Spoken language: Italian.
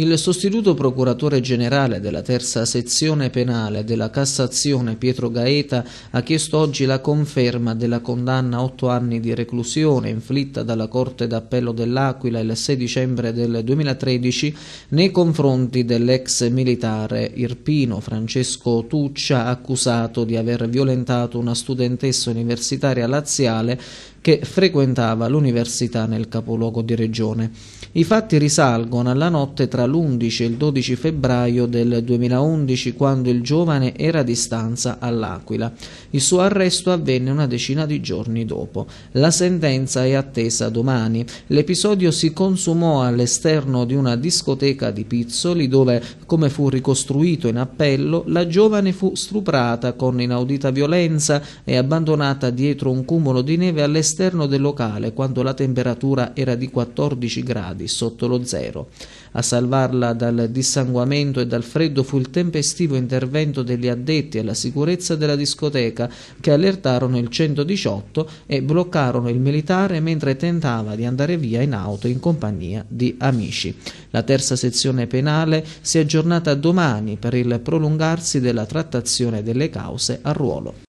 Il sostituto procuratore generale della terza sezione penale della Cassazione Pietro Gaeta ha chiesto oggi la conferma della condanna a otto anni di reclusione inflitta dalla Corte d'Appello dell'Aquila il 6 dicembre del 2013 nei confronti dell'ex militare irpino Francesco Tuccia accusato di aver violentato una studentessa universitaria laziale che frequentava l'università nel capoluogo di regione. I fatti risalgono alla notte tra l'11 e il 12 febbraio del 2011 quando il giovane era a distanza all'Aquila. Il suo arresto avvenne una decina di giorni dopo. La sentenza è attesa domani. L'episodio si consumò all'esterno di una discoteca di Pizzoli dove, come fu ricostruito in appello, la giovane fu stuprata con inaudita violenza e abbandonata dietro un cumulo di neve all'esterno all'esterno del locale quando la temperatura era di 14 gradi sotto lo zero. A salvarla dal dissanguamento e dal freddo fu il tempestivo intervento degli addetti alla sicurezza della discoteca che allertarono il 118 e bloccarono il militare mentre tentava di andare via in auto in compagnia di amici. La terza sezione penale si è aggiornata domani per il prolungarsi della trattazione delle cause a ruolo.